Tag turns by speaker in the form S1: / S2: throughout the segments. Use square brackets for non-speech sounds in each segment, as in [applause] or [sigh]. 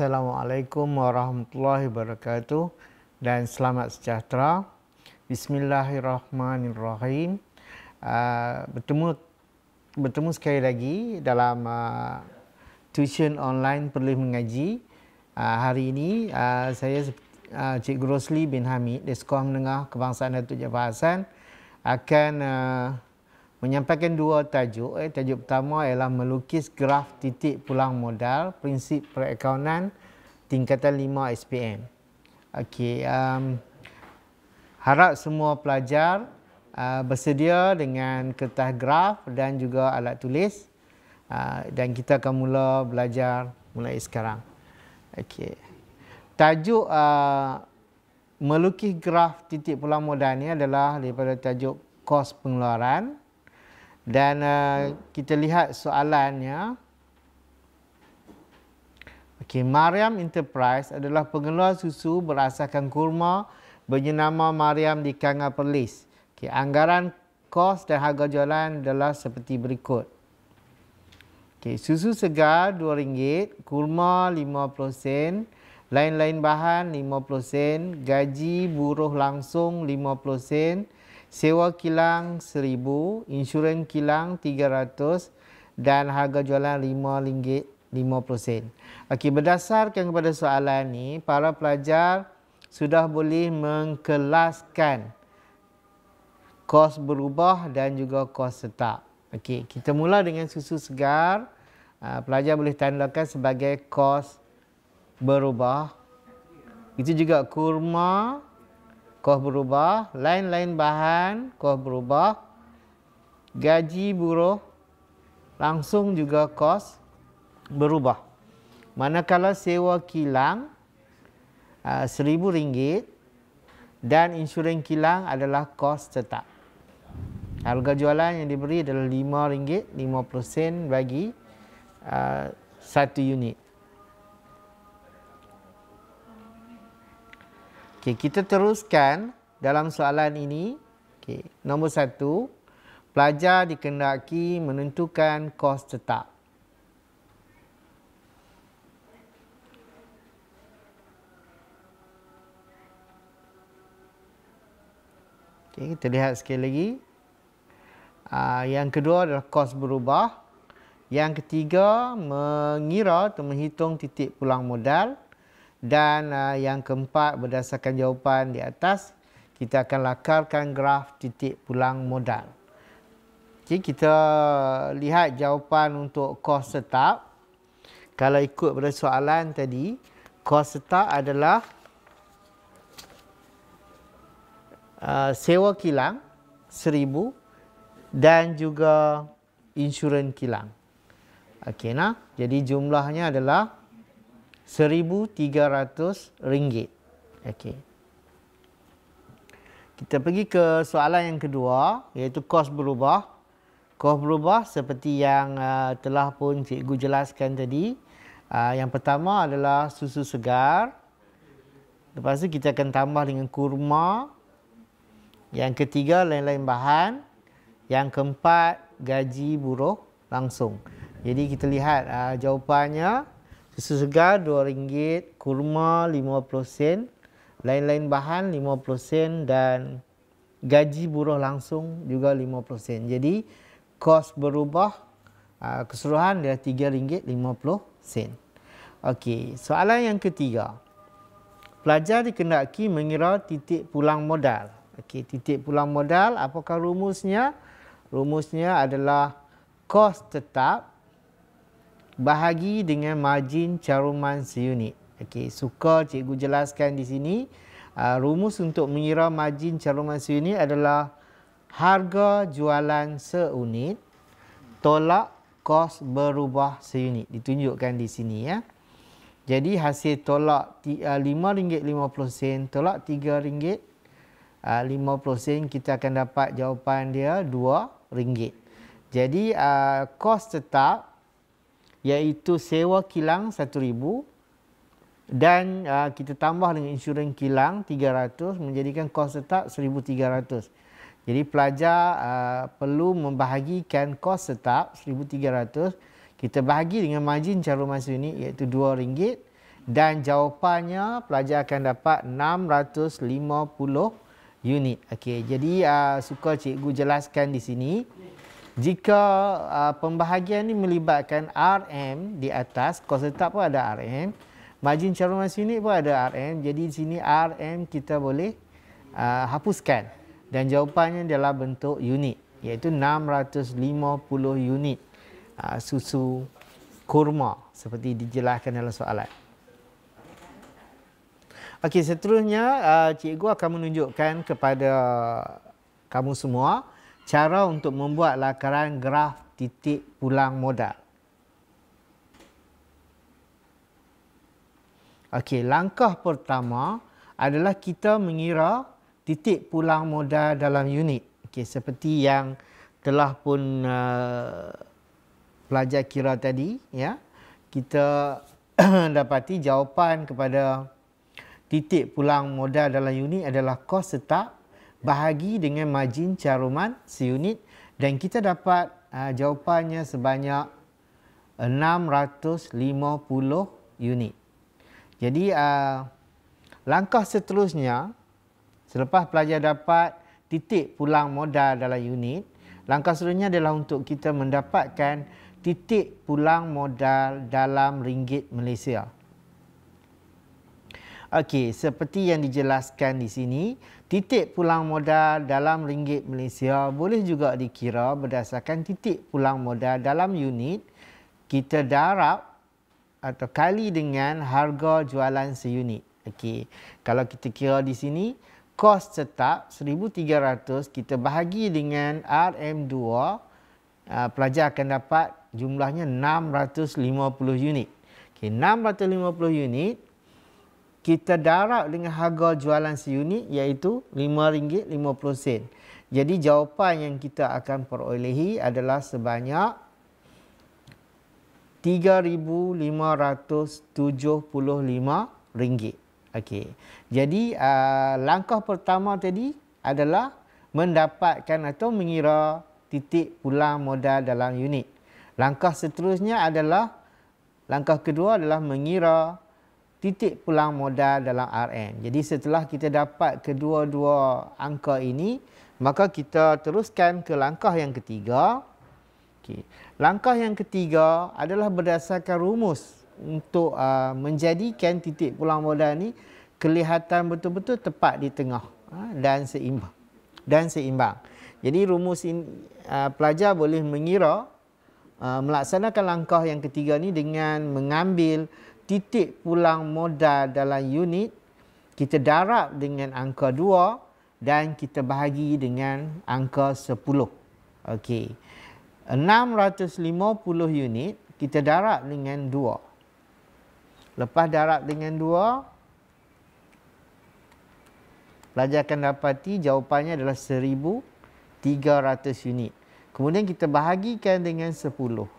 S1: Assalamualaikum warahmatullahi wabarakatuh dan selamat sejahtera. Bismillahirrahmanirrahim. Uh, bertemu bertemu sekali lagi dalam uh, tuition online perlu mengaji. Uh, hari ini uh, saya uh, Cikgu Rosli bin Hamid di Sekolah Menengah Kebangsaan Datuk Jabar akan uh, menyampaikan dua tajuk. Eh. Tajuk pertama ialah melukis graf titik pulang modal prinsip perakaunan tingkatan 5 SPM. Okey, um, harap semua pelajar uh, bersedia dengan kertas graf dan juga alat tulis uh, dan kita akan mula belajar mulai sekarang. Okey. Tajuk uh, melukis graf titik pulang modal ni adalah daripada tajuk kos pengeluaran dan uh, kita lihat soalannya. Okey, Mariam Enterprise adalah pengeluar susu berasaskan kurma bernama Mariam di Kanga Perlis. Okey, anggaran kos dan harga jualan adalah seperti berikut. Okey, susu segar RM2, kurma RM50, lain-lain bahan RM50, gaji buruh langsung RM50, sewa kilang RM1,000, insurans kilang RM300 dan harga jualan RM5.50. Okey, berdasarkan kepada soalan ini, para pelajar sudah boleh mengkelaskan kos berubah dan juga kos tetap. Okey, kita mula dengan susu segar. Ah, pelajar boleh tandakan sebagai kos berubah. Itu juga kurma, kos berubah, lain-lain bahan kos berubah, gaji buruh langsung juga kos berubah. Manakala sewa kilang uh, seribu 1000 uh, dan insurans kilang adalah kos tetap. Harga jualan yang diberi adalah lima ringgit lima 550 bagi uh, satu unit. Okey, kita teruskan dalam soalan ini. Okey, nombor satu. Pelajar dikendaki menentukan kos tetap. Okey, kita lihat sekali lagi. Aa, ah, yang kedua adalah kos berubah. Yang ketiga, mengira atau menghitung titik pulang modal. Dan uh, yang keempat berdasarkan jawapan di atas, kita akan lakarkan graf titik pulang modal. Okay, kita lihat jawapan untuk kos tetap. Kalau ikut pada soalan tadi, kos tetap adalah uh, sewa kilang RM1,000 dan juga insurans kilang. Okay, nah? Jadi jumlahnya adalah rm ringgit. Okey. Kita pergi ke soalan yang kedua iaitu kos berubah. Kos berubah seperti yang uh, telah pun cikgu jelaskan tadi. Uh, yang pertama adalah susu segar. Lepas tu kita akan tambah dengan kurma. Yang ketiga lain-lain bahan. Yang keempat gaji buruh langsung. Jadi kita lihat uh, jawapannya Susu segar RM2, kurma RM50, lain-lain bahan RM50 dan gaji buruh langsung juga RM50. Jadi kos berubah keseluruhan dia RM3.50. Okey, soalan yang ketiga. Pelajar dikendaki mengira titik pulang modal. Okey, titik pulang modal apakah rumusnya? Rumusnya adalah kos tetap bahagi dengan margin caruman seunit. Okey, suka cikgu jelaskan di sini. Uh, rumus untuk mengira margin caruman seunit adalah harga jualan seunit tolak kos berubah seunit. Ditunjukkan di sini ya. Jadi hasil tolak uh, RM5.50 tolak RM3.50 uh, kita akan dapat jawapan dia RM2. Jadi uh, kos tetap iaitu sewa kilang RM1,000 dan uh, kita tambah dengan insurans kilang RM300 menjadikan kos tetap RM1,300. Jadi pelajar uh, perlu membahagikan kos tetap RM1,300 kita bahagi dengan margin carum masa ini iaitu RM2 dan jawapannya pelajar akan dapat 650 unit. Okay, jadi uh, suka cikgu jelaskan di sini jika uh, pembahagian ini melibatkan RM di atas, kos tetap pun ada RM. Majin caruman sini pun ada RM. Jadi di sini RM kita boleh uh, hapuskan. Dan jawapannya adalah bentuk unit. Iaitu 650 unit uh, susu kurma seperti dijelaskan dalam soalan. Okey, seterusnya uh, cikgu akan menunjukkan kepada kamu semua cara untuk membuat lakaran graf titik pulang modal. Okey, langkah pertama adalah kita mengira titik pulang modal dalam unit. Okey, seperti yang telah pun uh, pelajar kira tadi, ya. Kita [clears throat] dapati jawapan kepada titik pulang modal dalam unit adalah kos tetap bahagi dengan majin caruman seunit dan kita dapat uh, jawapannya sebanyak 650 unit. Jadi uh, langkah seterusnya selepas pelajar dapat titik pulang modal dalam unit, langkah seterusnya adalah untuk kita mendapatkan titik pulang modal dalam ringgit Malaysia. Okey, seperti yang dijelaskan di sini, titik pulang modal dalam ringgit Malaysia boleh juga dikira berdasarkan titik pulang modal dalam unit kita darab atau kali dengan harga jualan seunit. Okey, kalau kita kira di sini, kos cetak 1300 kita bahagi dengan RM2 uh, pelajar akan dapat jumlahnya 650 unit. Okey, 650 unit kita darab dengan harga jualan seunit iaitu RM5.50. Jadi jawapan yang kita akan perolehi adalah sebanyak 3575 ringgit. Okey. Jadi uh, langkah pertama tadi adalah mendapatkan atau mengira titik pulang modal dalam unit. Langkah seterusnya adalah langkah kedua adalah mengira titik pulang modal dalam RM. Jadi setelah kita dapat kedua-dua angka ini, maka kita teruskan ke langkah yang ketiga. Okay. Langkah yang ketiga adalah berdasarkan rumus untuk uh, menjadikan titik pulang modal ini kelihatan betul-betul tepat di tengah ha, dan seimbang. Dan seimbang. Jadi rumus ini, uh, pelajar boleh mengira uh, melaksanakan langkah yang ketiga ini dengan mengambil titik pulang modal dalam unit, kita darab dengan angka 2 dan kita bahagi dengan angka 10. Okey. 650 unit kita darab dengan 2. Lepas darab dengan 2, pelajar akan dapati jawapannya adalah 1300 unit. Kemudian kita bahagikan dengan 10.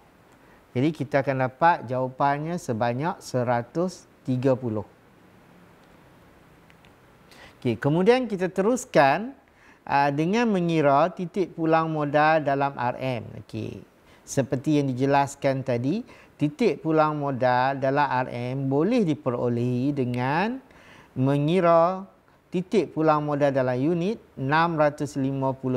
S1: Jadi kita akan dapat jawapannya sebanyak 130. Okey, kemudian kita teruskan uh, dengan mengira titik pulang modal dalam RM. Okey. Seperti yang dijelaskan tadi, titik pulang modal dalam RM boleh diperolehi dengan mengira titik pulang modal dalam unit 650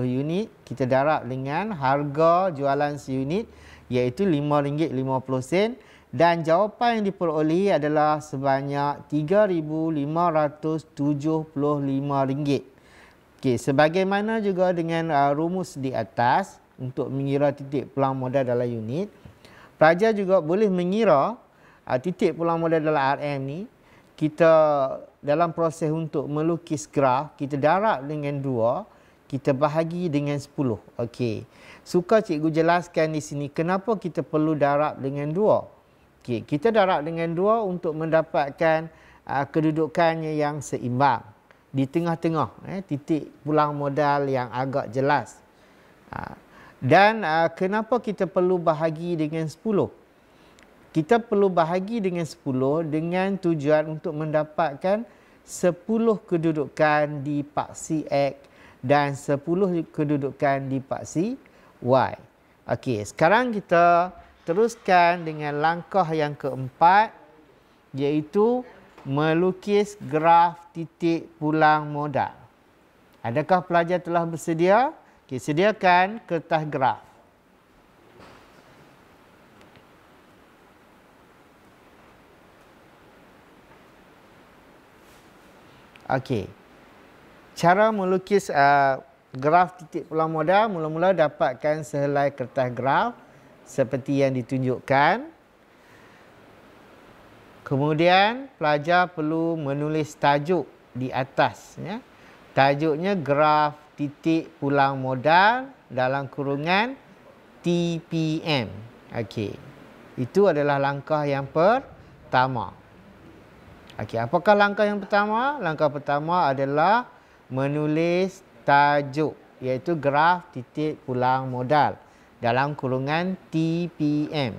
S1: unit kita darab dengan harga jualan seunit si iaitu RM5.50 dan jawapan yang diperolehi adalah sebanyak RM3,575. Okey, sebagaimana juga dengan uh, rumus di atas untuk mengira titik pulang modal dalam unit, pelajar juga boleh mengira uh, titik pulang modal dalam RM ni kita dalam proses untuk melukis graf, kita darab dengan 2, kita bahagi dengan 10. Okey suka cikgu jelaskan di sini kenapa kita perlu darab dengan dua. Okay, kita darab dengan dua untuk mendapatkan uh, kedudukannya yang seimbang. Di tengah-tengah, eh, titik pulang modal yang agak jelas. Uh, dan uh, kenapa kita perlu bahagi dengan sepuluh? Kita perlu bahagi dengan sepuluh dengan tujuan untuk mendapatkan sepuluh kedudukan di paksi X dan sepuluh kedudukan di paksi Y. Y. Okey, sekarang kita teruskan dengan langkah yang keempat iaitu melukis graf titik pulang modal. Adakah pelajar telah bersedia? Okey, sediakan kertas graf. Okey. Cara melukis uh, graf titik pulang modal mula-mula dapatkan sehelai kertas graf seperti yang ditunjukkan. Kemudian pelajar perlu menulis tajuk di atas. Ya. Tajuknya graf titik pulang modal dalam kurungan TPM. Okey, itu adalah langkah yang pertama. Okey, apakah langkah yang pertama? Langkah pertama adalah menulis tajuk iaitu graf titik pulang modal dalam kurungan TPM.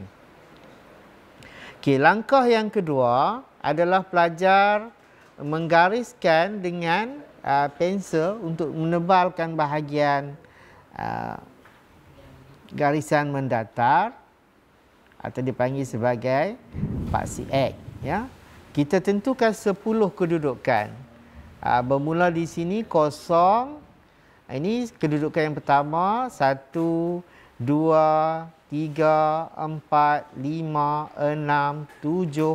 S1: Okey, langkah yang kedua adalah pelajar menggariskan dengan uh, pensel untuk menebalkan bahagian uh, garisan mendatar atau dipanggil sebagai paksi X. Ya. Kita tentukan 10 kedudukan. Uh, bermula di sini kosong, Ah, ini kedudukan yang pertama. Satu, dua, tiga, empat, lima, enam, tujuh,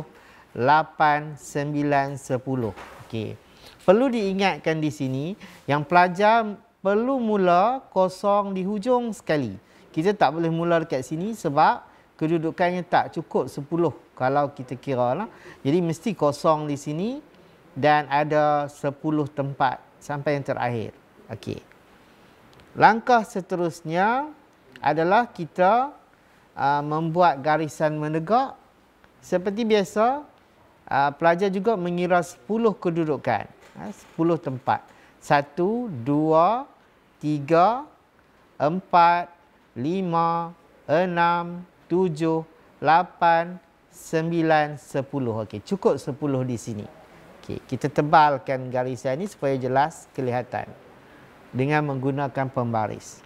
S1: lapan, sembilan, sepuluh. Okey. Perlu diingatkan di sini, yang pelajar perlu mula kosong di hujung sekali. Kita tak boleh mula dekat sini sebab kedudukannya tak cukup sepuluh kalau kita kira lah. Jadi mesti kosong di sini dan ada sepuluh tempat sampai yang terakhir. Okey. Langkah seterusnya adalah kita uh, membuat garisan menegak. Seperti biasa, uh, pelajar juga mengira 10 kedudukan. Ha, uh, 10 tempat. 1, 2, 3, 4, 5, 6, 7, 8, 9, 10. Okey, cukup 10 di sini. Okey, kita tebalkan garisan ini supaya jelas kelihatan dengan menggunakan pembaris.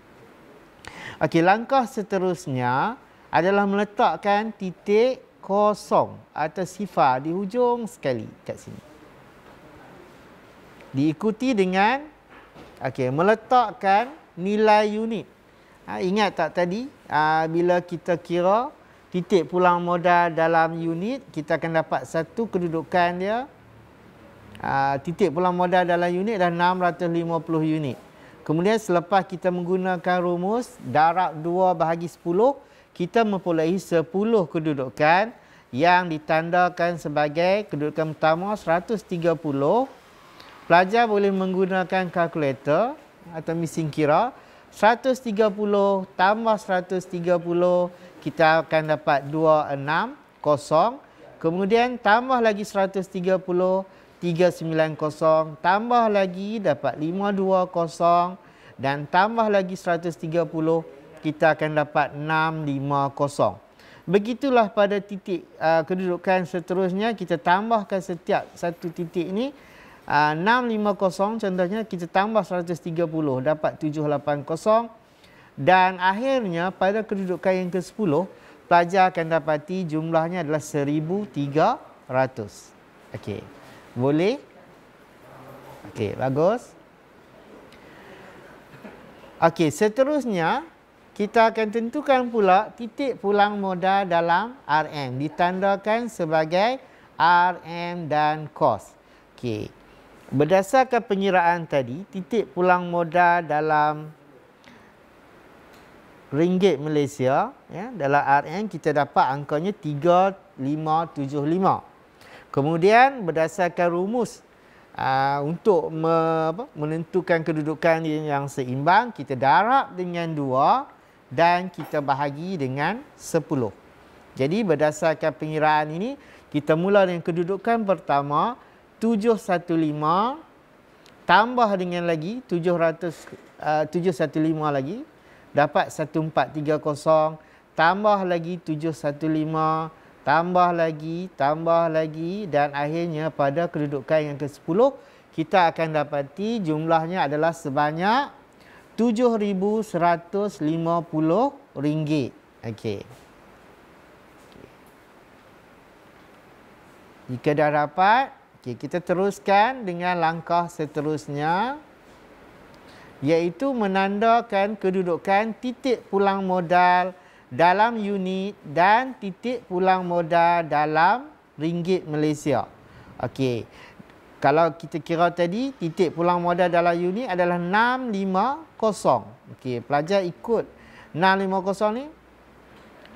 S1: Okey, langkah seterusnya adalah meletakkan titik kosong atau sifar di hujung sekali kat sini. Diikuti dengan okey, meletakkan nilai unit. Ha, ingat tak tadi ha, bila kita kira titik pulang modal dalam unit, kita akan dapat satu kedudukan dia. Ha, titik pulang modal dalam unit dah 650 unit. Kemudian selepas kita menggunakan rumus darab 2 bahagi 10, kita mempunyai 10 kedudukan yang ditandakan sebagai kedudukan pertama 130. Pelajar boleh menggunakan kalkulator atau mesin kira. 130 tambah 130, kita akan dapat 260. Kemudian tambah lagi 390 tambah lagi dapat 520 dan tambah lagi 130 kita akan dapat 650. Begitulah pada titik uh, kedudukan seterusnya kita tambahkan setiap satu titik ini uh, 650 contohnya kita tambah 130 dapat 780 dan akhirnya pada kedudukan yang ke-10 pelajar akan dapati jumlahnya adalah 1300. Okey. Boleh? Okey, bagus. Okey, seterusnya kita akan tentukan pula titik pulang modal dalam RM ditandakan sebagai RM dan kos. Okey. Berdasarkan penyiraan tadi, titik pulang modal dalam ringgit Malaysia ya, dalam RM kita dapat angkanya 3575. Kemudian berdasarkan rumus aa, ah, untuk me, apa, menentukan kedudukan yang seimbang, kita darab dengan 2 dan kita bahagi dengan 10. Jadi berdasarkan pengiraan ini, kita mula dengan kedudukan pertama 715 tambah dengan lagi 700 uh, 715 lagi dapat 1430 tambah lagi 715 tambah lagi, tambah lagi dan akhirnya pada kedudukan yang ke-10 kita akan dapati jumlahnya adalah sebanyak RM7,150. Okey. Jika dah dapat, okay, kita teruskan dengan langkah seterusnya iaitu menandakan kedudukan titik pulang modal RM7,150 dalam unit dan titik pulang modal dalam ringgit Malaysia. Okey. Kalau kita kira tadi titik pulang modal dalam unit adalah 650. Okey, pelajar ikut 650 ni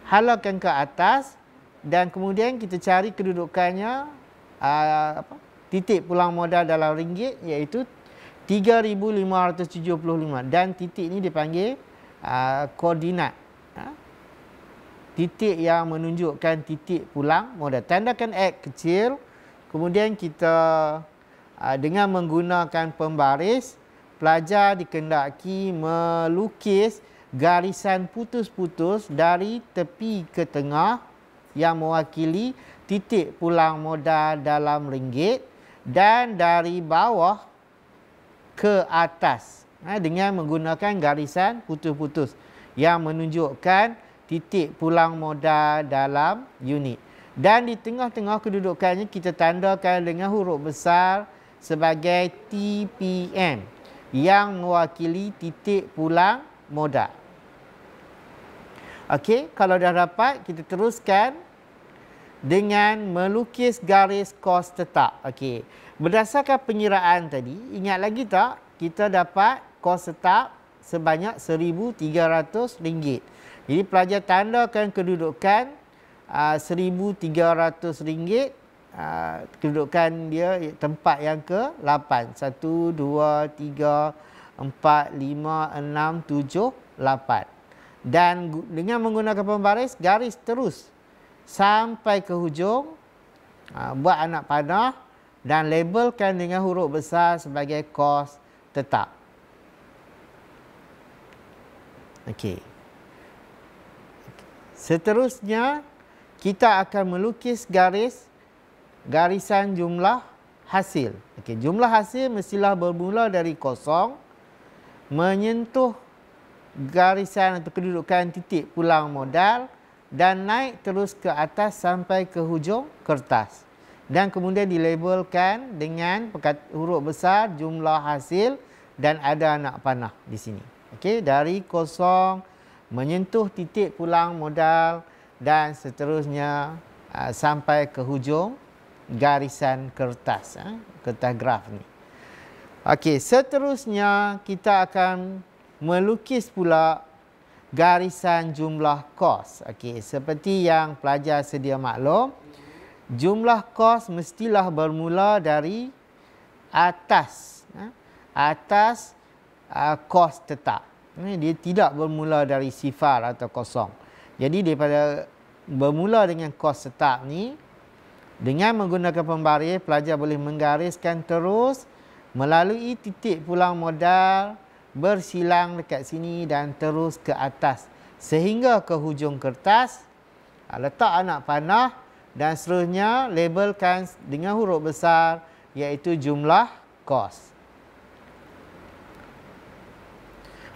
S1: halakan ke atas dan kemudian kita cari kedudukannya uh, apa? Titik pulang modal dalam ringgit iaitu 3575 dan titik ni dipanggil uh, koordinat titik yang menunjukkan titik pulang. Mula tandakan X kecil. Kemudian kita uh, dengan menggunakan pembaris, pelajar dikendaki melukis garisan putus-putus dari tepi ke tengah yang mewakili titik pulang modal dalam ringgit dan dari bawah ke atas eh, dengan menggunakan garisan putus-putus yang menunjukkan titik pulang modal dalam unit. Dan di tengah-tengah kedudukannya kita tandakan dengan huruf besar sebagai TPM yang mewakili titik pulang modal. Okey, kalau dah dapat kita teruskan dengan melukis garis kos tetap. Okey. Berdasarkan pengiraan tadi, ingat lagi tak kita dapat kos tetap sebanyak 1300 ringgit. Jadi pelajar tandakan kedudukan RM1,300 uh, ah, ah, kedudukan dia tempat yang ke-8. 1, 2, 3, 4, 5, 6, 7, 8. Dan dengan menggunakan pembaris, garis terus sampai ke hujung. Uh, buat anak panah dan labelkan dengan huruf besar sebagai kos tetap. Okey. Seterusnya, kita akan melukis garis garisan jumlah hasil. Okey, jumlah hasil mestilah bermula dari kosong menyentuh garisan atau kedudukan titik pulang modal dan naik terus ke atas sampai ke hujung kertas. Dan kemudian dilabelkan dengan huruf besar jumlah hasil dan ada anak panah di sini. Okey, dari kosong menyentuh titik pulang modal dan seterusnya ah, sampai ke hujung garisan kertas ah, kertas graf ni. Okey, seterusnya kita akan melukis pula garisan jumlah kos. Okey, seperti yang pelajar sedia maklum, jumlah kos mestilah bermula dari atas ah, atas kos tetap. Eh, dia tidak bermula dari sifar atau kosong. Jadi daripada bermula dengan kos setak ni dengan menggunakan pembaris pelajar boleh menggariskan terus melalui titik pulang modal bersilang dekat sini dan terus ke atas sehingga ke hujung kertas ah, letak anak panah dan seterusnya labelkan dengan huruf besar iaitu jumlah kos.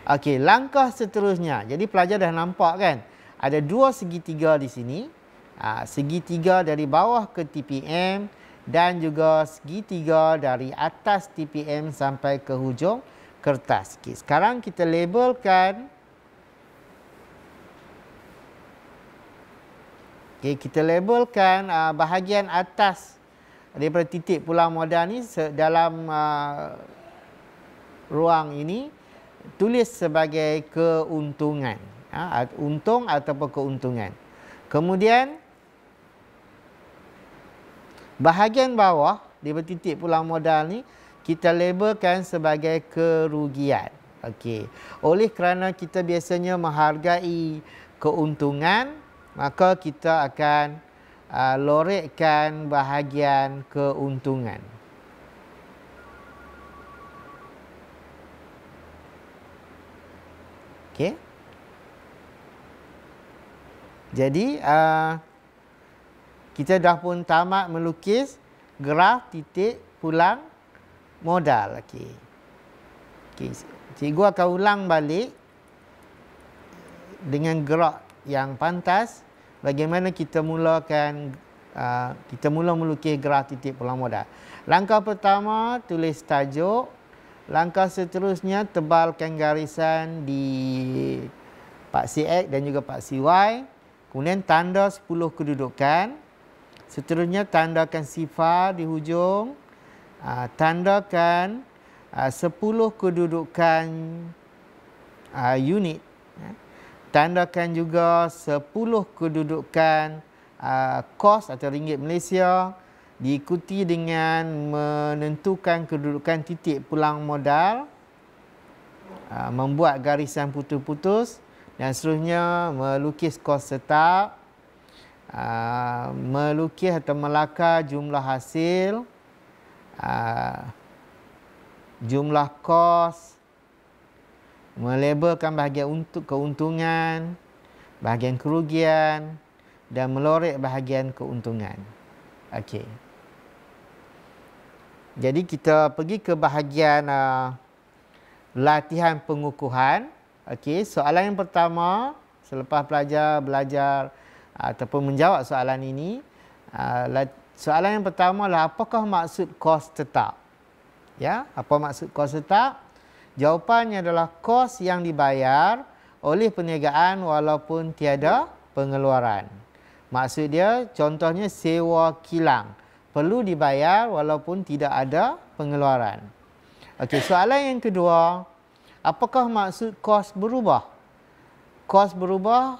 S1: Okey, langkah seterusnya. Jadi pelajar dah nampak kan? Ada dua segitiga di sini. Ha, segitiga dari bawah ke TPM dan juga segitiga dari atas TPM sampai ke hujung kertas. Okay, sekarang kita labelkan. Okay, kita labelkan uh, bahagian atas daripada titik Pulau modal ni dalam uh, ruang ini tulis sebagai keuntungan. Ha, untung ataupun keuntungan. Kemudian, bahagian bawah, di titik pulang modal ni, kita labelkan sebagai kerugian. Okey. Oleh kerana kita biasanya menghargai keuntungan, maka kita akan uh, lorekkan bahagian keuntungan. Okey. Jadi uh, kita dah pun tamat melukis graf titik pulang modal. Okey. Okey, cikgu akan ulang balik dengan gerak yang pantas bagaimana kita mulakan uh, kita mula melukis graf titik pulang modal. Langkah pertama tulis tajuk Langkah seterusnya tebalkan garisan di paksi X dan juga paksi Y. Kemudian tanda 10 kedudukan. Seterusnya tandakan sifar di hujung. Ah, tandakan 10 ah, kedudukan ah, unit. Ya. Tandakan juga 10 kedudukan kos atau ringgit Malaysia. Kemudian diikuti dengan menentukan kedudukan titik pulang modal ah, membuat garisan putus-putus dan seterusnya melukis kos tetap, ah, melukis atau melakar jumlah hasil ah, jumlah kos melabelkan bahagian untuk keuntungan bahagian kerugian dan melorek bahagian keuntungan Okey. Jadi kita pergi ke bahagian uh, latihan pengukuhan. Okey, soalan yang pertama selepas pelajar belajar uh, ataupun menjawab soalan ini, uh, soalan yang pertama adalah apakah maksud kos tetap? Ya, apa maksud kos tetap? Jawapannya adalah kos yang dibayar oleh perniagaan walaupun tiada pengeluaran. Maksud dia contohnya sewa kilang perlu dibayar walaupun tidak ada pengeluaran. Okey, soalan yang kedua, apakah maksud kos berubah? Kos berubah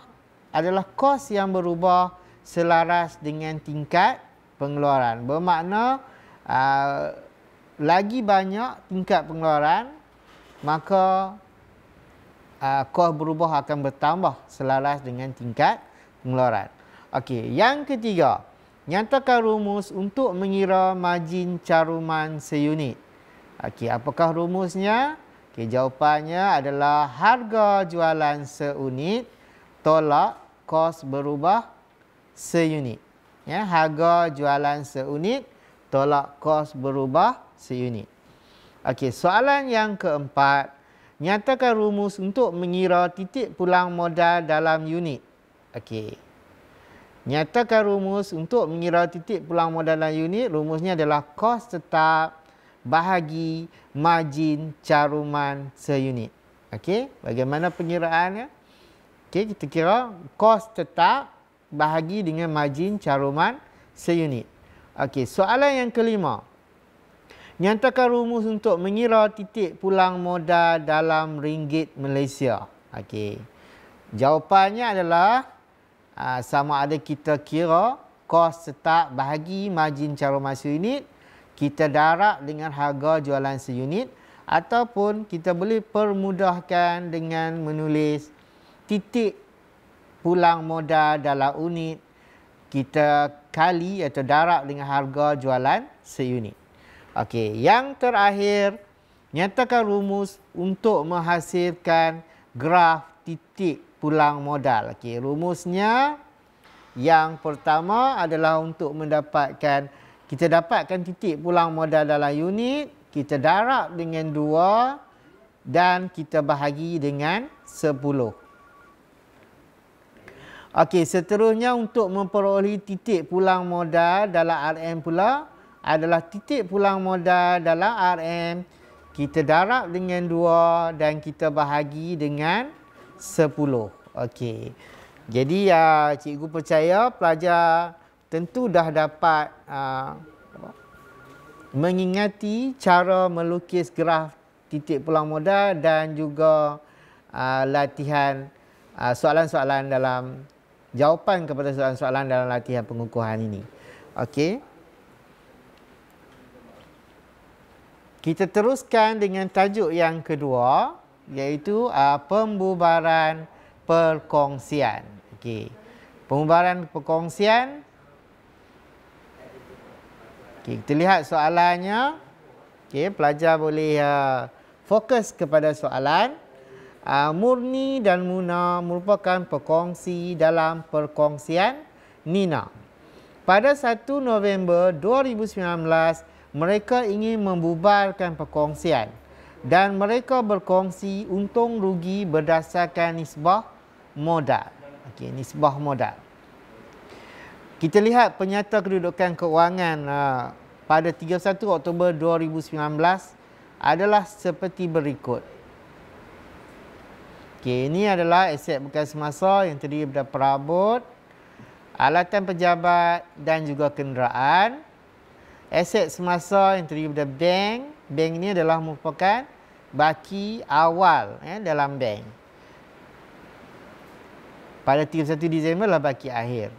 S1: adalah kos yang berubah selaras dengan tingkat pengeluaran. Bermakna aa, ah, lagi banyak tingkat pengeluaran, maka aa, ah, kos berubah akan bertambah selaras dengan tingkat pengeluaran. Okey, yang ketiga, nyatakan rumus untuk mengira margin caruman seunit. Okey, apakah rumusnya? Okey, jawapannya adalah harga jualan seunit tolak kos berubah seunit. Ya, harga jualan seunit tolak kos berubah seunit. Okey, soalan yang keempat, nyatakan rumus untuk mengira titik pulang modal dalam unit. Okey. Nyatakan rumus untuk mengira titik pulang modalan unit, rumusnya adalah kos tetap bahagi margin caruman seunit. Okey, bagaimana pengiraannya? Okey, kita kira kos tetap bahagi dengan margin caruman seunit. Okey, soalan yang kelima. Nyatakan rumus untuk mengira titik pulang modal dalam ringgit Malaysia. Okey. Jawapannya adalah Ah, sama ada kita kira kos tetap bahagi margin cara masa unit kita darab dengan harga jualan seunit ataupun kita boleh permudahkan dengan menulis titik pulang modal dalam unit kita kali atau darab dengan harga jualan seunit. Okey, yang terakhir nyatakan rumus untuk menghasilkan graf titik pulang modal. Okey, rumusnya yang pertama adalah untuk mendapatkan kita dapatkan titik pulang modal dalam unit, kita darab dengan dua dan kita bahagi dengan sepuluh. Okey, seterusnya untuk memperoleh titik pulang modal dalam RM pula adalah titik pulang modal dalam RM kita darab dengan 2 dan kita bahagi dengan 10. Sepuluh, Okey. Jadi ya uh, cikgu percaya pelajar tentu dah dapat uh, mengingati cara melukis graf titik pulang modal dan juga uh, latihan ah, soalan-soalan uh, dalam jawapan kepada soalan-soalan dalam latihan pengukuhan ini. Okey. Kita teruskan dengan tajuk yang kedua iaitu uh, pembubaran perkongsian. Okey. Pembubaran perkongsian. Okey, kita lihat soalannya. Okey, pelajar boleh uh, fokus kepada soalan. Uh, murni dan Muna merupakan perkongsi dalam perkongsian Nina. Pada 1 November 2019, mereka ingin membubarkan perkongsian dan mereka berkongsi untung rugi berdasarkan nisbah modal. Okey, nisbah modal. Kita lihat penyata kedudukan keuangan uh, pada 31 Oktober 2019 adalah seperti berikut. Okey, ini adalah aset bekas semasa yang terdiri daripada perabot, alatan pejabat dan juga kenderaan. Aset semasa yang terdiri daripada bank, bank ini adalah merupakan baki awal eh, dalam bank. Pada 31 Disember lah baki akhir.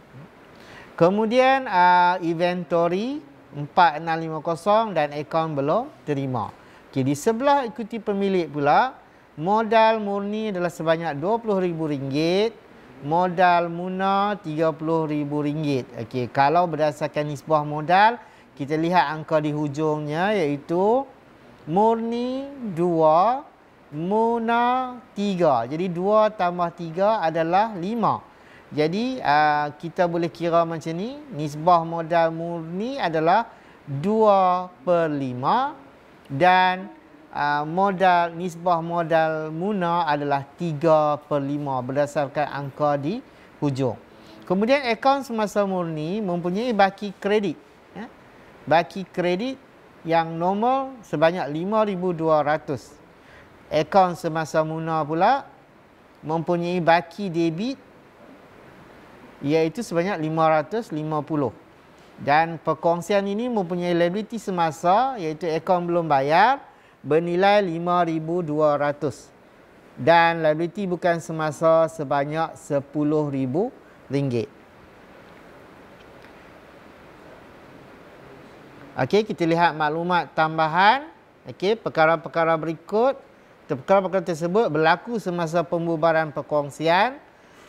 S1: Kemudian uh, inventory 4650 dan account belum terima. Okay, di sebelah ikuti pemilik pula, modal murni adalah sebanyak RM20,000. Modal MUNA RM30,000. Okay, kalau berdasarkan nisbah modal, kita lihat angka di hujungnya iaitu Murni dua, Muna tiga. Jadi dua tambah tiga adalah lima. Jadi uh, kita boleh kira macam ni. Nisbah modal murni adalah dua per lima. Dan uh, modal nisbah modal Muna adalah tiga per lima berdasarkan angka di hujung. Kemudian akaun semasa murni mempunyai baki kredit. Ya. Baki kredit yang normal sebanyak 5200 akaun semasa muna pula mempunyai baki debit iaitu sebanyak 550 dan perkongsian ini mempunyai liability semasa iaitu akaun belum bayar bernilai 5200 dan liability bukan semasa sebanyak 10000 ringgit Okey, kita lihat maklumat tambahan. Okey, perkara-perkara berikut. Perkara-perkara tersebut berlaku semasa pembubaran perkongsian.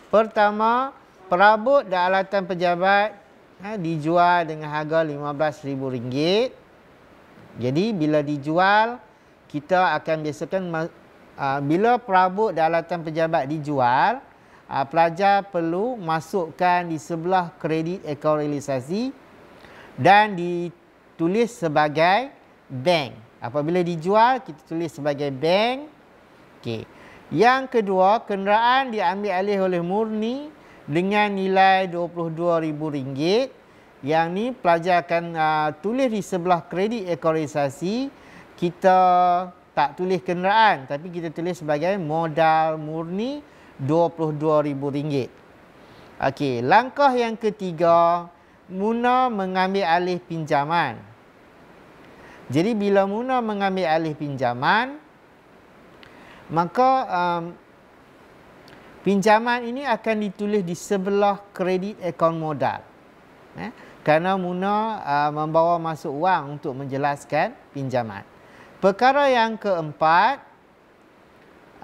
S1: Pertama, perabot dan alatan pejabat ha, dijual dengan harga RM15,000. Jadi, bila dijual, kita akan biasakan aa, bila perabot dan alatan pejabat dijual, aa, pelajar perlu masukkan di sebelah kredit ekor dan di tulis sebagai bank. Apabila dijual, kita tulis sebagai bank. Okey. Yang kedua, kenderaan diambil alih oleh Murni dengan nilai RM22,000. Yang ni pelajar akan uh, tulis di sebelah kredit ekorisasi. Kita tak tulis kenderaan tapi kita tulis sebagai modal murni RM22,000. Okey, langkah yang ketiga, Muna mengambil alih pinjaman. Jadi bila Muna mengambil alih pinjaman, maka um, pinjaman ini akan ditulis di sebelah kredit akaun modal. Eh? Kerana Muna uh, membawa masuk wang untuk menjelaskan pinjaman. Perkara yang keempat,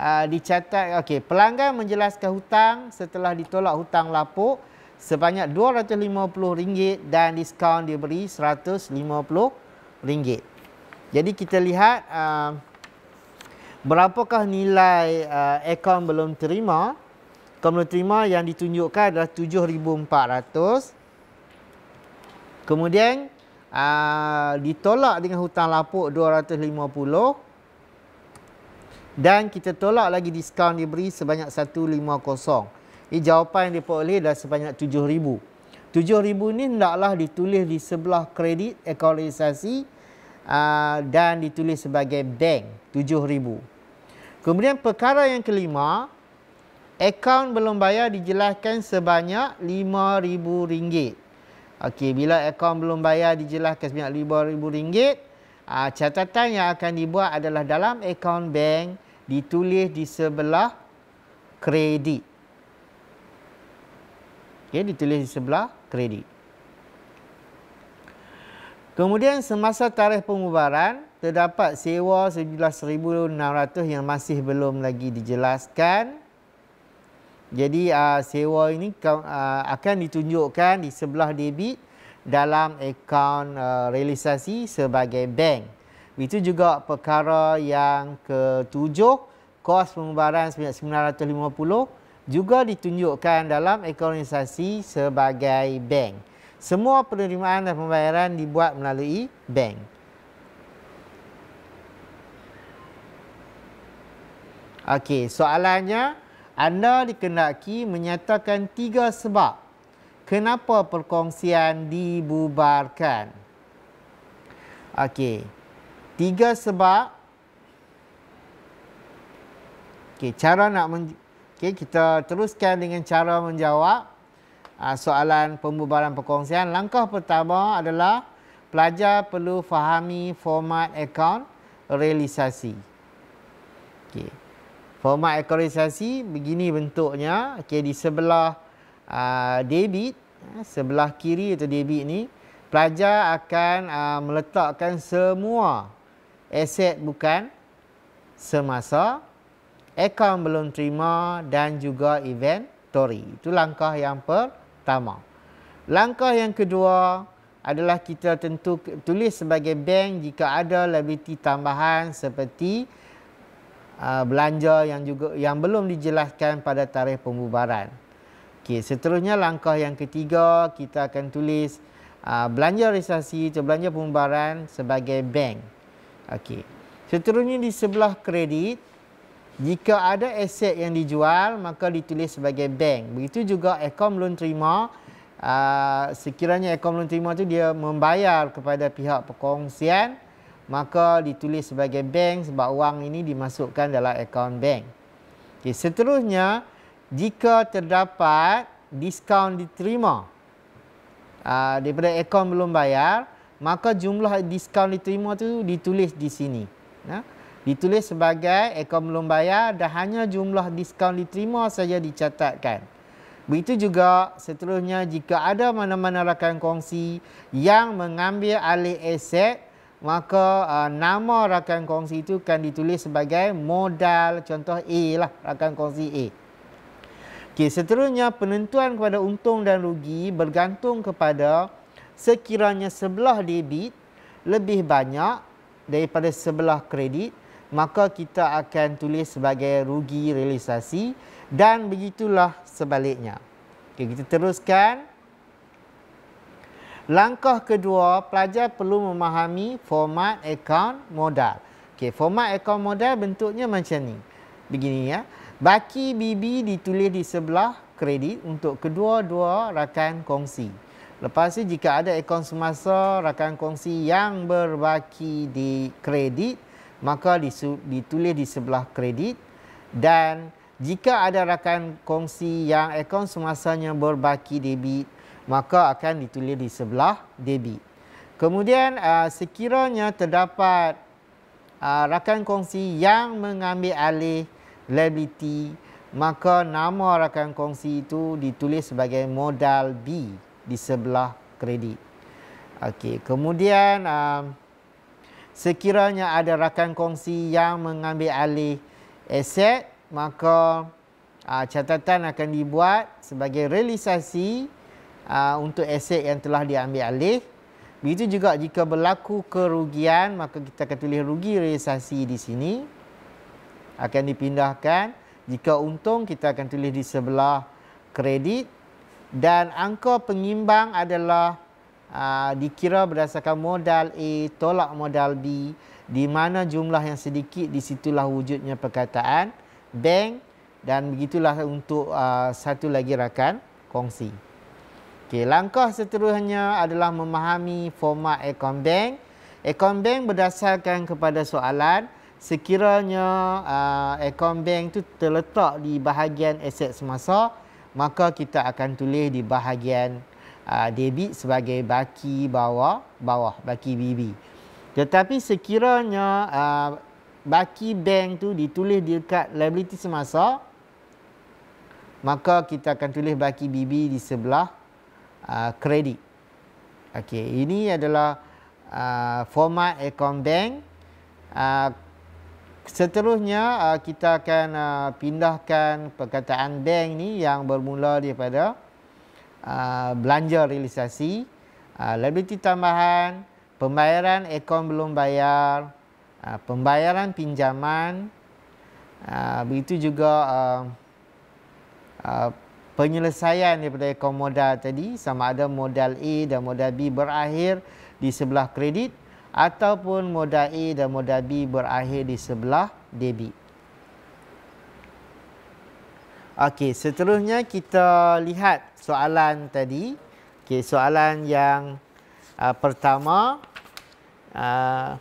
S1: uh, dicatat, okay, pelanggan menjelaskan hutang setelah ditolak hutang lapuk, sebanyak RM250 dan diskaun dia beri RM150. Jadi kita lihat uh, berapakah nilai uh, akaun belum terima. Akaun belum terima yang ditunjukkan adalah RM7,400. Kemudian uh, ditolak dengan hutang lapuk RM250. Dan kita tolak lagi diskaun diberi sebanyak 150 ini jawapan yang diperoleh dah sebanyak 7,000. 7,000 ni hendaklah ditulis di sebelah kredit ekualisasi ah, dan ditulis sebagai bank 7,000. Kemudian perkara yang kelima, akaun belum bayar dijelaskan sebanyak RM5,000. Okey, bila akaun belum bayar dijelaskan sebanyak RM5,000, ah, catatan yang akan dibuat adalah dalam akaun bank ditulis di sebelah kredit. Ya, ditulis di sebelah kredit. Kemudian semasa tarikh pengubaran, terdapat sewa RM11,600 yang masih belum lagi dijelaskan. Jadi uh, sewa ini uh, akan ditunjukkan di sebelah debit dalam akaun uh, realisasi sebagai bank. Itu juga perkara yang ketujuh, kos pengubaran RM9,950 juga ditunjukkan dalam ekonomisasi sebagai bank. Semua penerimaan dan pembayaran dibuat melalui bank. Okey, soalannya anda dikendaki menyatakan tiga sebab kenapa perkongsian dibubarkan. Okey. Tiga sebab Okey, cara nak Okey, kita teruskan dengan cara menjawab uh, soalan pembubaran perkongsian. Langkah pertama adalah pelajar perlu fahami format akaun realisasi. Okey. Format akaun realisasi begini bentuknya. Okey, di sebelah uh, debit, eh, sebelah kiri atau debit ni, pelajar akan uh, meletakkan semua aset bukan semasa akaun belum terima dan juga inventory. Itu langkah yang pertama. Langkah yang kedua adalah kita tentu tulis sebagai bank jika ada liability tambahan seperti uh, belanja yang juga yang belum dijelaskan pada tarikh pembubaran. Okey, seterusnya langkah yang ketiga kita akan tulis uh, belanja resasi atau belanja pembubaran sebagai bank. Okey. Seterusnya di sebelah kredit jika ada aset yang dijual, maka ditulis sebagai bank. Begitu juga ekom belum terima. Ah, sekiranya ekom belum terima tu dia membayar kepada pihak perkongsian maka ditulis sebagai bank sebab wang ini dimasukkan dalam akaun bank. Okey, seterusnya jika terdapat diskaun diterima ah, daripada akaun belum bayar, maka jumlah diskaun diterima tu ditulis di sini. Nah ditulis sebagai ekor belum bayar dan hanya jumlah diskaun diterima saja dicatatkan. Begitu juga seterusnya jika ada mana-mana rakan kongsi yang mengambil alih aset maka uh, nama rakan kongsi itu akan ditulis sebagai modal contoh A lah rakan kongsi A. Okay seterusnya penentuan kepada untung dan rugi bergantung kepada sekiranya sebelah debit lebih banyak daripada sebelah kredit maka kita akan tulis sebagai rugi realisasi dan begitulah sebaliknya. Okay, kita teruskan. Langkah kedua, pelajar perlu memahami format akaun modal. Okay, format akaun modal bentuknya macam ni. Begini ya. Baki BB ditulis di sebelah kredit untuk kedua-dua rakan kongsi. Lepas itu, jika ada akaun semasa rakan kongsi yang berbaki di kredit, maka ditulis di sebelah kredit dan jika ada rakan kongsi yang akaun semasanya berbaki debit maka akan ditulis di sebelah debit. Kemudian uh, sekiranya terdapat uh, rakan kongsi yang mengambil alih liability maka nama rakan kongsi itu ditulis sebagai modal B di sebelah kredit. Okey, kemudian aa, um, Sekiranya ada rakan kongsi yang mengambil alih aset, maka aa, ah, catatan akan dibuat sebagai realisasi aa, ah, untuk aset yang telah diambil alih. Begitu juga jika berlaku kerugian, maka kita akan tulis rugi realisasi di sini. Akan dipindahkan. Jika untung, kita akan tulis di sebelah kredit. Dan angka pengimbang adalah Ah, dikira berdasarkan modal A tolak modal B di mana jumlah yang sedikit di situlah wujudnya perkataan bank dan begitulah untuk uh, satu lagi rakan kongsi. Okey, langkah seterusnya adalah memahami format akaun bank. Akaun bank berdasarkan kepada soalan sekiranya uh, akaun bank itu terletak di bahagian aset semasa maka kita akan tulis di bahagian Ah, debit sebagai baki bawah bawah baki BB. Tetapi sekiranya ah, baki bank tu ditulis di dekat liability semasa maka kita akan tulis baki BB di sebelah ah, kredit. Uh, Okey, ini adalah format akaun bank. seterusnya kita akan pindahkan perkataan bank ni yang bermula daripada Ah, belanja realisasi, uh, ah, liability tambahan, pembayaran akaun belum bayar, uh, pembayaran pinjaman, uh, begitu juga uh, uh, penyelesaian daripada akaun modal tadi sama ada modal A dan modal B berakhir di sebelah kredit ataupun modal A dan modal B berakhir di sebelah debit. Okey, seterusnya kita lihat soalan tadi. Okey, soalan yang uh, pertama uh,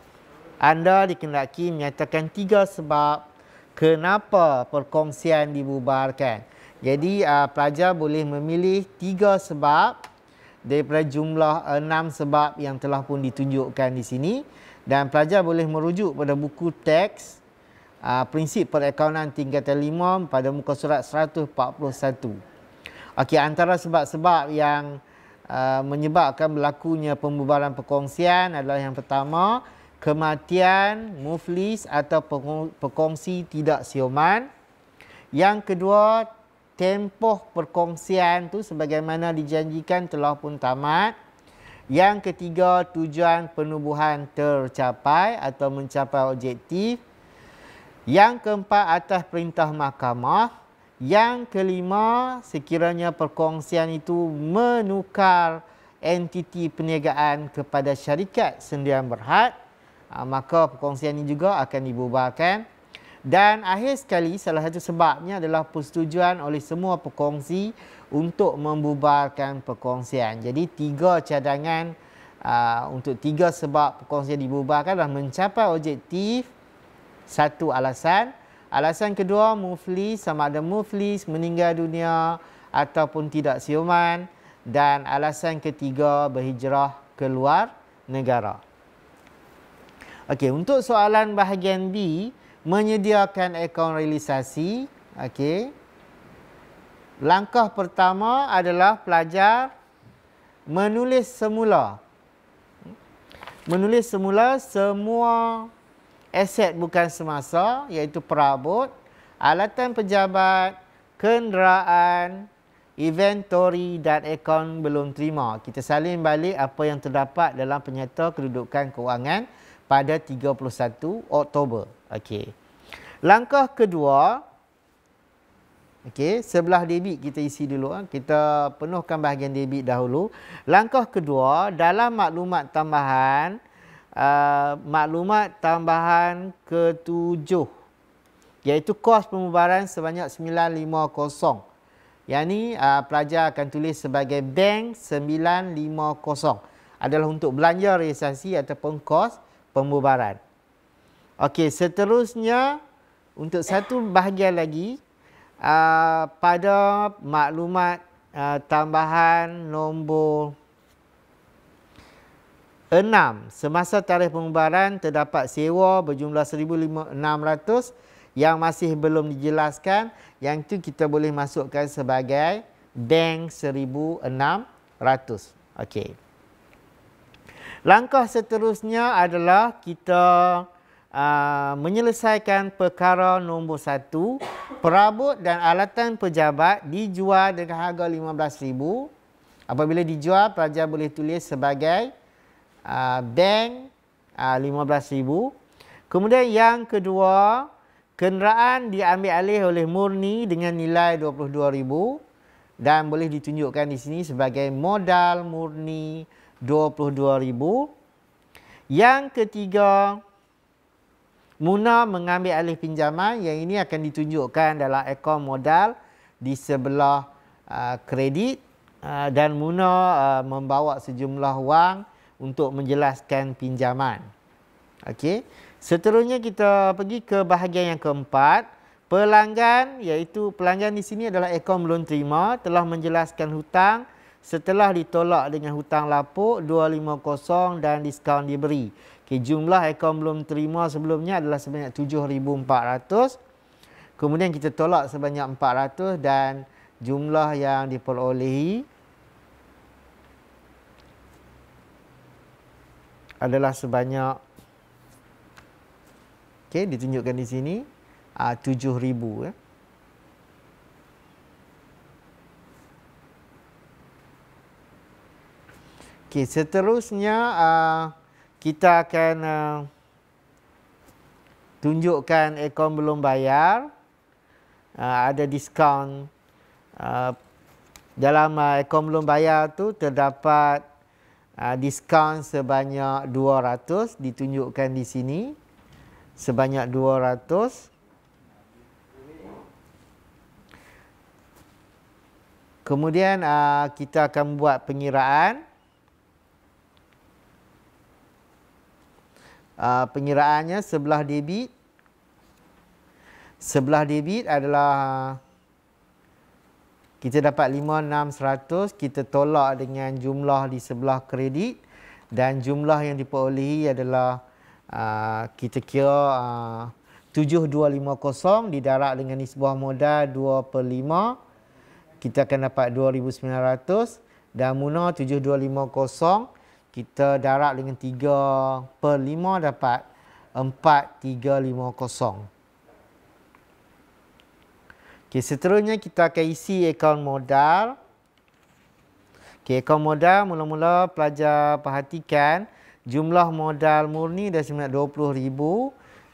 S1: anda dikendaki menyatakan tiga sebab kenapa perkongsian dibubarkan. Jadi uh, pelajar boleh memilih tiga sebab daripada jumlah enam sebab yang telah pun ditunjukkan di sini dan pelajar boleh merujuk pada buku teks uh, prinsip perakaunan tingkatan 5 pada muka surat 141. Okey, antara sebab-sebab yang uh, menyebabkan berlakunya pembubaran perkongsian adalah yang pertama, kematian muflis atau perkongsi tidak sioman. Yang kedua, tempoh perkongsian tu sebagaimana dijanjikan telah pun tamat. Yang ketiga, tujuan penubuhan tercapai atau mencapai objektif. Yang keempat, atas perintah mahkamah. Yang kelima, sekiranya perkongsian itu menukar entiti perniagaan kepada syarikat sendirian berhad, ah, maka perkongsian ini juga akan dibubarkan. Dan akhir sekali, salah satu sebabnya adalah persetujuan oleh semua perkongsi untuk membubarkan perkongsian. Jadi, tiga cadangan ah, untuk tiga sebab perkongsian dibubarkan adalah mencapai objektif, satu alasan, Alasan kedua, muflis sama ada muflis meninggal dunia ataupun tidak siuman. Dan alasan ketiga, berhijrah keluar negara. Okey, untuk soalan bahagian B, menyediakan akaun realisasi. Okey. Langkah pertama adalah pelajar menulis semula. Menulis semula semua aset bukan semasa iaitu perabot, alatan pejabat, kenderaan, inventory dan akaun belum terima. Kita salin balik apa yang terdapat dalam penyata kedudukan kewangan pada 31 Oktober. Okey. Langkah kedua Okey, sebelah debit kita isi dulu. Ah. Kita penuhkan bahagian debit dahulu. Langkah kedua, dalam maklumat tambahan, Ah, maklumat tambahan ketujuh iaitu kos pembubaran sebanyak 950. Yang ni uh, pelajar akan tulis sebagai bank 950 adalah untuk belanja realisasi ataupun kos pembubaran. Okey, seterusnya untuk satu bahagian lagi uh, pada maklumat uh, tambahan nombor 4 Enam, semasa tarikh pengubaran terdapat sewa berjumlah RM1,600 yang masih belum dijelaskan. Yang itu kita boleh masukkan sebagai deng RM1,600. Okey. Langkah seterusnya adalah kita uh, menyelesaikan perkara nombor satu. Perabot dan alatan pejabat dijual dengan harga RM15,000. Apabila dijual, pelajar boleh tulis sebagai RM15,000. Uh, bank uh, RM15,000. Kemudian yang kedua, kenderaan diambil alih oleh Murni dengan nilai RM22,000 dan boleh ditunjukkan di sini sebagai modal Murni RM22,000. Yang ketiga, Muna mengambil alih pinjaman yang ini akan ditunjukkan dalam ekor modal di sebelah uh, kredit uh, dan Muna uh, membawa sejumlah wang untuk menjelaskan pinjaman. Okey. Seterusnya kita pergi ke bahagian yang keempat. Pelanggan iaitu pelanggan di sini adalah ekor belum terima telah menjelaskan hutang setelah ditolak dengan hutang lapuk 250 dan diskaun diberi. Okay, jumlah ekor belum terima sebelumnya adalah sebanyak 7,400. Kemudian kita tolak sebanyak 400 dan jumlah yang diperolehi adalah sebanyak okey ditunjukkan di sini uh, 7000 eh. Okey seterusnya uh, kita akan ah, tunjukkan akaun belum bayar ah, ada diskaun dalam uh, akaun belum bayar tu terdapat Ah, diskaun sebanyak 200 ditunjukkan di sini sebanyak 200 kemudian ah, kita akan buat pengiraan ah, pengiraannya sebelah debit sebelah debit adalah kita dapat 5600 kita tolak dengan jumlah di sebelah kredit dan jumlah yang diperolehi adalah uh, kita kira uh, 7250 didarab dengan nisbah modal 2 per 5 kita akan dapat 2900 dan muna 7250 kita darab dengan 3 per 5 dapat 4350 Okey, seterusnya kita akan isi akaun modal. Okey, akaun modal mula-mula pelajar perhatikan jumlah modal murni dah sebanyak RM20,000.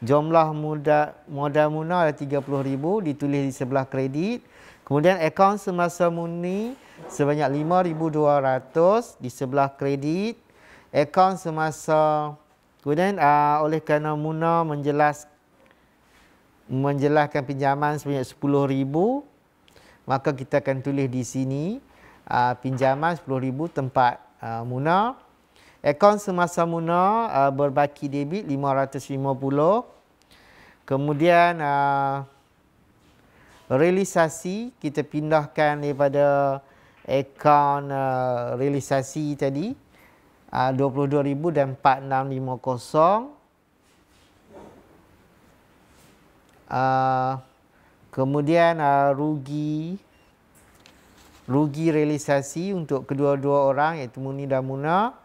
S1: Jumlah modal modal muna ada RM30,000 ditulis di sebelah kredit. Kemudian akaun semasa murni sebanyak RM5,200 di sebelah kredit. Akaun semasa kemudian uh, oleh kerana Muna menjelaskan menjelaskan pinjaman sebanyak RM10,000 maka kita akan tulis di sini uh, pinjaman RM10,000 tempat uh, MUNA akaun semasa MUNA uh, berbaki debit RM550 kemudian uh, realisasi kita pindahkan daripada akaun uh, realisasi tadi RM22,000 uh, dan RM4650 uh, kemudian uh, rugi rugi realisasi untuk kedua-dua orang iaitu Muni dan Muna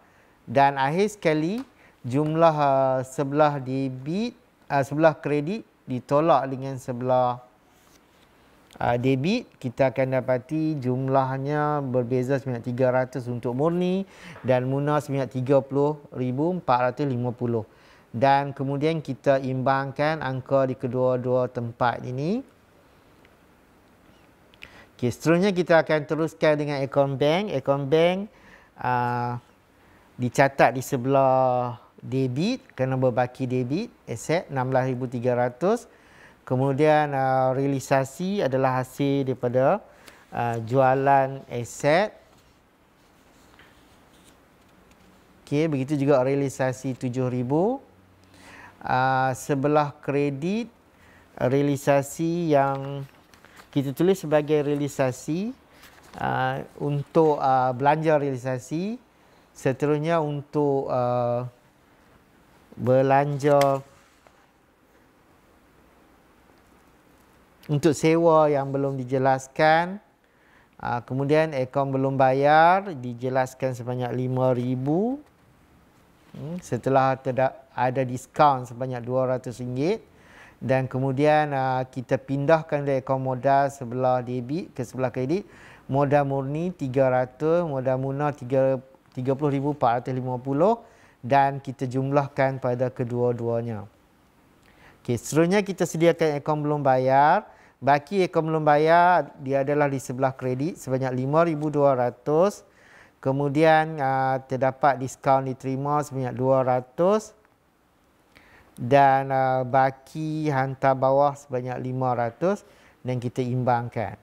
S1: dan akhir sekali jumlah uh, sebelah debit uh, sebelah kredit ditolak dengan sebelah uh, debit kita akan dapati jumlahnya berbeza sebanyak 300 untuk Murni dan Muna sebanyak 30450 dan kemudian kita imbangkan angka di kedua-dua tempat ini. Okay, seterusnya kita akan teruskan dengan ekon bank. Ekon bank uh, dicatat di sebelah debit kena berbaki debit aset 16300 kemudian uh, realisasi adalah hasil daripada uh, jualan aset Okay, begitu juga realisasi 7000 Uh, sebelah kredit uh, realisasi yang kita tulis sebagai realisasi uh, untuk uh, belanja realisasi seterusnya untuk uh, belanja untuk sewa yang belum dijelaskan uh, kemudian akaun belum bayar dijelaskan sebanyak 5000 hmm, setelah terdapat ada diskaun sebanyak RM200 dan kemudian uh, kita pindahkan dari akaun modal sebelah debit ke sebelah kredit modal murni 300 modal muna 30450 dan kita jumlahkan pada kedua-duanya. Okey, seterusnya kita sediakan akaun belum bayar. Baki akaun belum bayar dia adalah di sebelah kredit sebanyak 5200. Kemudian uh, terdapat diskaun diterima sebanyak 200 dan uh, baki hantar bawah sebanyak 500 dan kita imbangkan.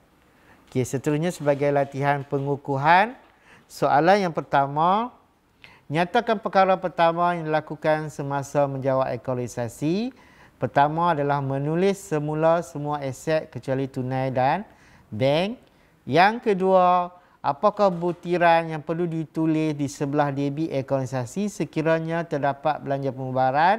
S1: Okey, seterusnya sebagai latihan pengukuhan, soalan yang pertama, nyatakan perkara pertama yang dilakukan semasa menjawab ekorisasi. Pertama adalah menulis semula semua aset kecuali tunai dan bank. Yang kedua, apakah butiran yang perlu ditulis di sebelah debit ekorisasi sekiranya terdapat belanja pembaharan?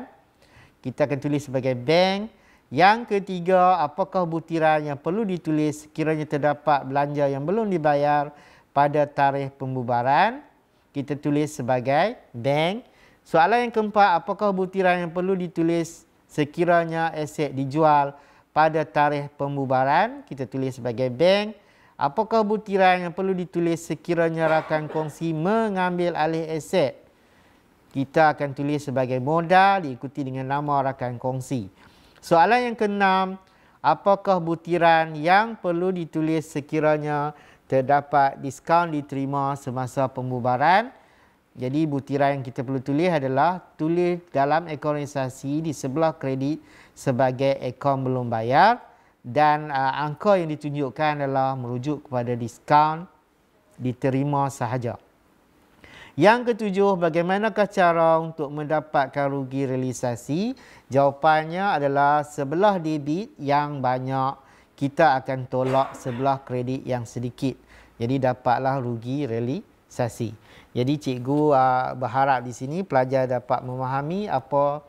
S1: kita akan tulis sebagai bank. Yang ketiga, apakah butiran yang perlu ditulis sekiranya terdapat belanja yang belum dibayar pada tarikh pembubaran? Kita tulis sebagai bank. Soalan yang keempat, apakah butiran yang perlu ditulis sekiranya aset dijual pada tarikh pembubaran? Kita tulis sebagai bank. Apakah butiran yang perlu ditulis sekiranya rakan kongsi mengambil alih aset kita akan tulis sebagai modal diikuti dengan nama rakan kongsi. Soalan yang keenam, apakah butiran yang perlu ditulis sekiranya terdapat diskaun diterima semasa pembubaran? Jadi butiran yang kita perlu tulis adalah tulis dalam ekonisasi di sebelah kredit sebagai ekon belum bayar dan uh, angka yang ditunjukkan adalah merujuk kepada diskaun diterima sahaja. Yang ketujuh, bagaimanakah cara untuk mendapatkan rugi realisasi? Jawapannya adalah sebelah debit yang banyak, kita akan tolak sebelah kredit yang sedikit. Jadi dapatlah rugi realisasi. Jadi cikgu uh, berharap di sini pelajar dapat memahami apa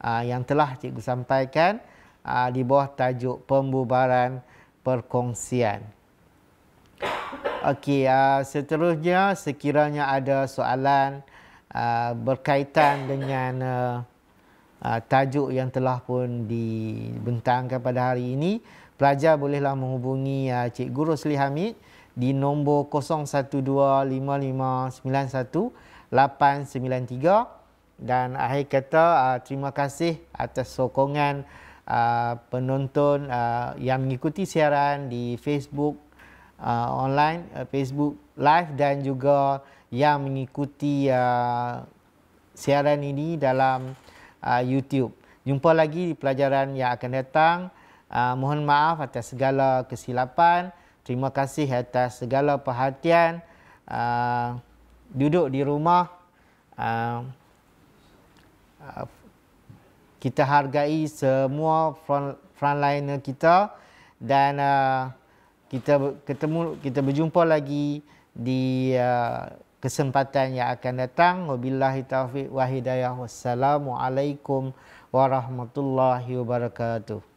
S1: uh, yang telah cikgu sampaikan uh, di bawah tajuk pembubaran perkongsian. Okey, uh, seterusnya sekiranya ada soalan uh, berkaitan dengan uh, uh, tajuk yang telah pun dibentangkan pada hari ini, pelajar bolehlah menghubungi uh, Guru Rosli Hamid di nombor 0125591893 dan akhir kata terima kasih atas sokongan penonton yang mengikuti siaran di Facebook uh, online uh, Facebook live dan juga yang mengikuti uh, siaran ini dalam uh, YouTube. Jumpa lagi di pelajaran yang akan datang. Uh, mohon maaf atas segala kesilapan. Terima kasih atas segala perhatian. Uh, duduk di rumah. Uh, uh kita hargai semua front kita dan uh, kita ketemu kita berjumpa lagi di uh, kesempatan yang akan datang wabillahi taufik wa hidayah wassalamualaikum warahmatullahi wabarakatuh